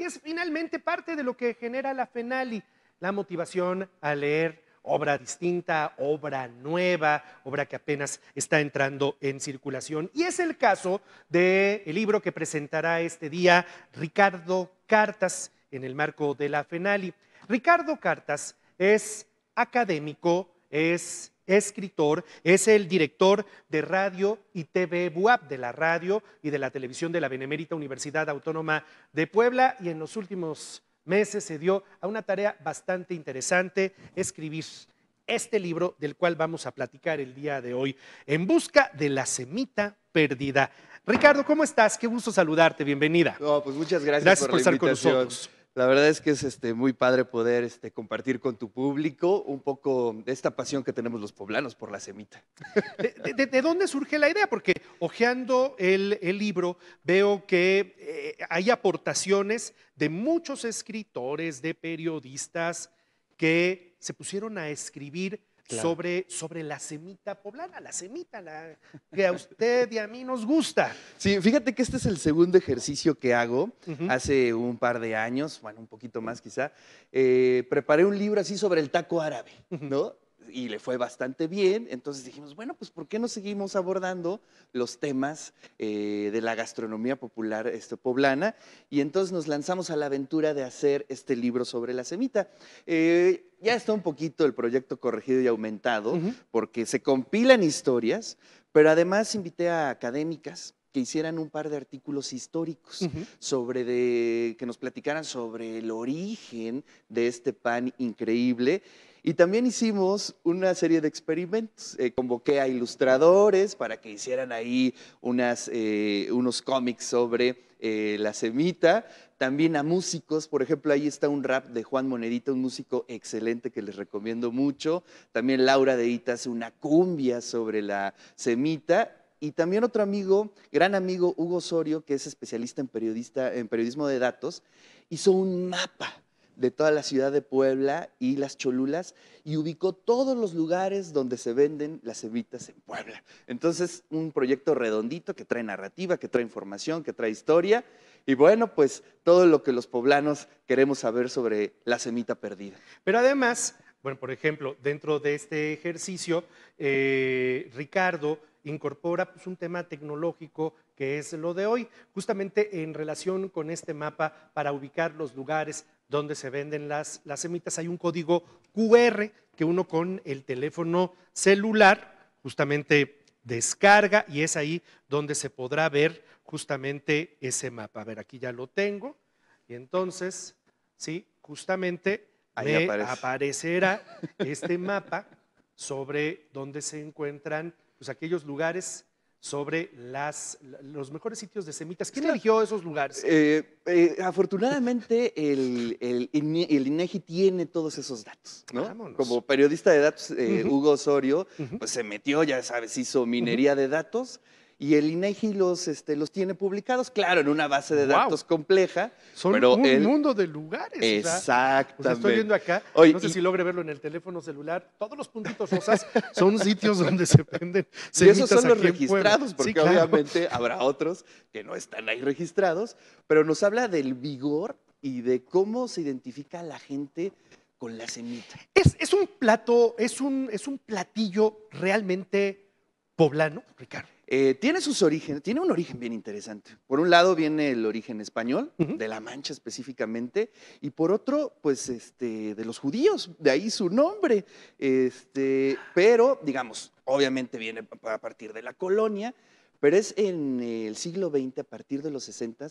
Y es finalmente parte de lo que genera la FENALI, la motivación a leer obra distinta, obra nueva, obra que apenas está entrando en circulación. Y es el caso del libro que presentará este día Ricardo Cartas en el marco de la FENALI. Ricardo Cartas es académico, es escritor, es el director de radio y TV BUAP, de la radio y de la televisión de la Benemérita Universidad Autónoma de Puebla y en los últimos meses se dio a una tarea bastante interesante, escribir este libro del cual vamos a platicar el día de hoy, En Busca de la Semita Perdida. Ricardo, ¿cómo estás? Qué gusto saludarte, bienvenida. No, pues muchas gracias, gracias por, estar con nosotros. La verdad es que es este, muy padre poder este, compartir con tu público un poco de esta pasión que tenemos los poblanos por la semita. ¿De, dónde surge la idea? Porque hojeando el, libro veo que eh, hay aportaciones de muchos escritores, de periodistas que se pusieron a escribir sobre, sobre la semita poblana, la semita la, que a usted y a mí nos gusta. Sí, fíjate que este es el segundo ejercicio que hago hace un par de años, bueno, un poquito más quizá. Eh, preparé un libro así sobre el taco árabe, ¿no? y le fue bastante bien. Entonces dijimos, bueno, pues ¿por qué no seguimos abordando los temas eh, de la gastronomía popular este, poblana? Y entonces nos lanzamos a la aventura de hacer este libro sobre la semita. Eh, ya está un poquito el proyecto corregido y aumentado, porque se compilan historias, pero además invité a académicas, que hicieran un par de artículos históricos sobre de, que nos platicaran sobre el origen de este pan increíble y también hicimos una serie de experimentos. Eh, convoqué a ilustradores para que hicieran ahí eh, unos cómics sobre eh, la semita. También a músicos, por ejemplo, ahí está un rap de Juan Monedita, un músico excelente que les recomiendo mucho. También Laura de Ita hace una cumbia sobre la semita y también otro amigo, gran amigo Hugo Osorio, que es especialista en, periodista, en periodismo de datos, hizo un mapa de toda la ciudad de Puebla y las cholulas y ubicó todos los lugares donde se venden las semitas en Puebla. Entonces, un proyecto redondito que trae narrativa, que trae información, que trae historia y bueno, pues todo lo que los poblanos queremos saber sobre la semita perdida. Pero además, bueno, por ejemplo, dentro de este ejercicio, eh, Ricardo incorpora pues, un tema tecnológico que es lo de hoy, justamente en relación con este mapa para ubicar los lugares donde se venden las, las semitas, hay un código QR que uno con el teléfono celular justamente descarga y es ahí donde se podrá ver justamente ese mapa. A ver, aquí ya lo tengo y entonces, sí, justamente aparecerá este mapa sobre dónde se encuentran pues, aquellos lugares sobre los mejores sitios de semitas. ¿Quién eligió esos lugares? Eh, eh, afortunadamente, el, INEGI tiene todos esos datos. Como periodista de datos, eh, Hugo Osorio, pues se metió, ya sabes, hizo minería de datos y el INEGI e los, este, los tiene publicados, claro, en una base de datos compleja. Son un mundo de lugares. Exactamente. estoy viendo acá, no sé si logre verlo en el teléfono celular, todos los puntitos rosas son sitios donde se venden Y esos son los registrados, porque obviamente habrá otros que no están ahí registrados, pero nos habla del vigor y de cómo se identifica la gente con la semilla. Es, un plato, es un, es un platillo realmente poblano, Ricardo? Eh, tiene sus orígenes, tiene un origen bien interesante. Por un lado viene el origen español, de La Mancha específicamente, y por otro, pues, este, de los judíos, de ahí su nombre. Este, pero, digamos, obviamente viene a partir de la colonia, pero es en el siglo XX, a partir de los 60,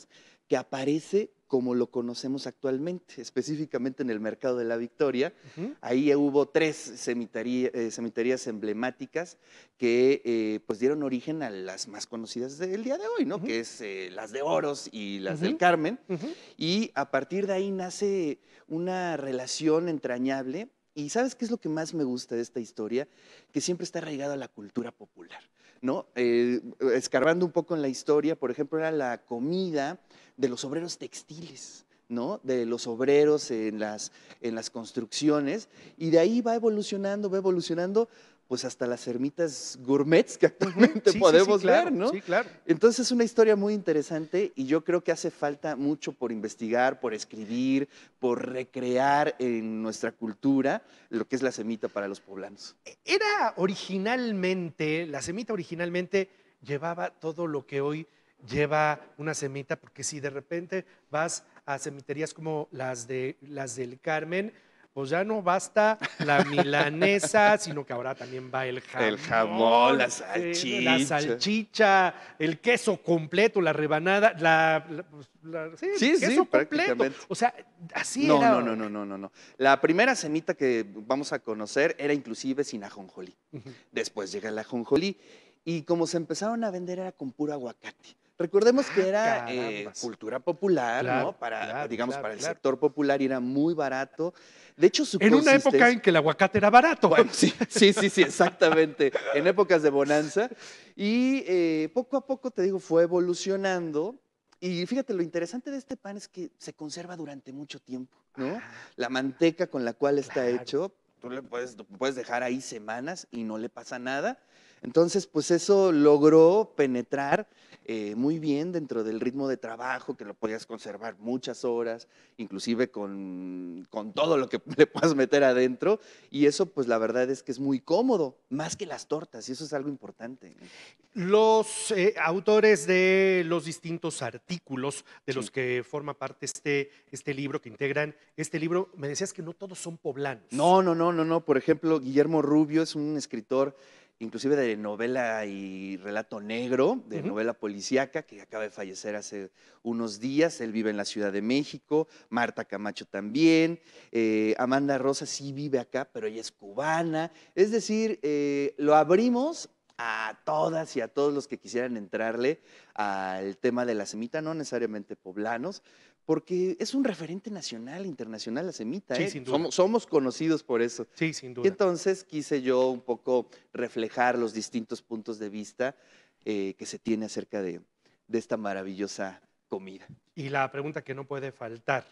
que aparece como lo conocemos actualmente, específicamente en el mercado de la Victoria. Ahí hubo tres eh, cementerías emblemáticas que eh, pues dieron origen a las más conocidas del día de hoy, Que es eh, las de Oros y las del Carmen. Y a partir de ahí nace una relación entrañable. Y ¿sabes qué es lo que más me gusta de esta historia? Que siempre está arraigado a la cultura popular. ¿no? Eh, escarbando un poco en la historia, por ejemplo, era la comida de los obreros textiles. ¿no? de los obreros en las, en las construcciones, y de ahí va evolucionando, va evolucionando pues hasta las ermitas gourmets que actualmente podemos leer, ver, ¿no? Sí, claro. Entonces es una historia muy interesante y yo creo que hace falta mucho por investigar, por escribir, por recrear en nuestra cultura lo que es la semita para los poblanos. E, era originalmente, la semita originalmente llevaba todo lo que hoy lleva una semita, porque si de repente vas a cemiterías como las de las del Carmen, pues ya no basta la milanesa, sino que ahora también va el jamón. El la salchicha. la salchicha, el queso completo, la rebanada, la. Pues, sí, queso O sea, así era. No, no, no, no, no, no. La primera cenita que vamos a conocer era inclusive sin ajonjolí. Después llega el ajonjolí. Y como se empezaron a vender era con puro aguacate. Recordemos que ah, era eh, cultura popular, ¿no? Para, digamos, para el sector popular era muy barato. De hecho, su En una época en que el aguacate era barato. sí, sí, sí, exactamente. en épocas de bonanza. Y eh, poco a poco, te digo, fue evolucionando. Y fíjate, lo interesante de este pan es que se conserva durante mucho tiempo, ¿no? Ah. la manteca con la cual está hecho, tú le puedes, puedes dejar ahí semanas y no le pasa nada. Entonces, pues eso logró penetrar eh, muy bien dentro del ritmo de trabajo, que lo podías conservar muchas horas, inclusive con, todo lo que le puedas meter adentro. Y eso, pues la verdad es que es muy cómodo, más que las tortas, y eso es algo importante. Los eh, autores de los distintos artículos de los que forma parte este, este libro, que integran este libro, me decías que no todos son poblanos. No, no, no, no, no. Por ejemplo, Guillermo Rubio es un escritor inclusive de novela y relato negro, de novela policíaca, que acaba de fallecer hace unos días. Él vive en la Ciudad de México, Marta Camacho también, eh, Amanda Rosa sí vive acá, pero ella es cubana. Es decir, eh, lo abrimos a todas y a todos los que quisieran entrarle al tema de la semita, no necesariamente poblanos, porque es un referente nacional, internacional, la semita. Sí, ¿eh? sin duda. Somos, conocidos por eso. Sí, sin duda. Entonces quise yo un poco reflejar los distintos puntos de vista eh, que se tiene acerca de esta maravillosa comida. Y la pregunta que no puede faltar,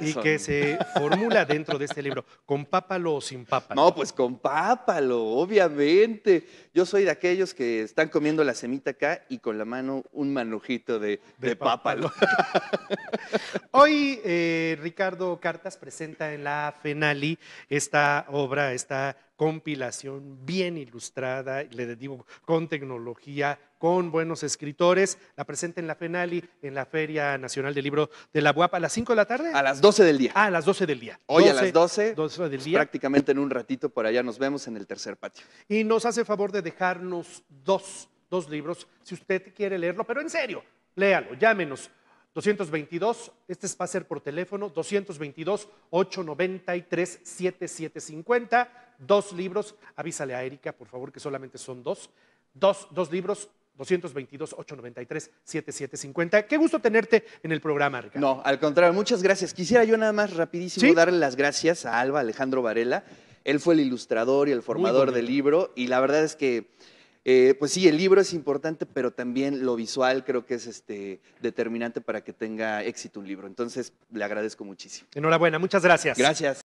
y que se formula dentro de este libro, ¿con pápalo o sin pápalo? No, pues con pápalo, obviamente. Yo soy de aquellos que están comiendo la semita acá y con la mano un manujito de, de, pápalo. Hoy eh, Ricardo Cartas presenta en la FENALI esta obra, esta compilación bien ilustrada, le digo, con tecnología, con buenos escritores. La presenta en la FENALI, en la Feria Nacional del Libro de la UAP, a las 5 de la tarde. A las 12 del día. Ah, a las 12 del día. Hoy a las 12. 12 del pues, día. Prácticamente en un ratito por allá nos vemos en el tercer patio. Y nos hace favor de dejarnos dos, dos libros, si usted quiere leerlo, pero en serio, léalo, llámenos 222, este va a ser por teléfono, 222-893-7750, dos libros, avísale a Erika, por favor, que solamente son dos, dos, dos libros, 222-893-7750. Qué gusto tenerte en el programa, Ricardo. No, al contrario, muchas gracias. Quisiera yo nada más rapidísimo darle las gracias a Alba Alejandro Varela. Él fue el ilustrador y el formador del libro y la verdad es que eh, pues sí, el libro es importante, pero también lo visual creo que es este, determinante para que tenga éxito un libro. Entonces, le agradezco muchísimo. Enhorabuena, muchas gracias. Gracias.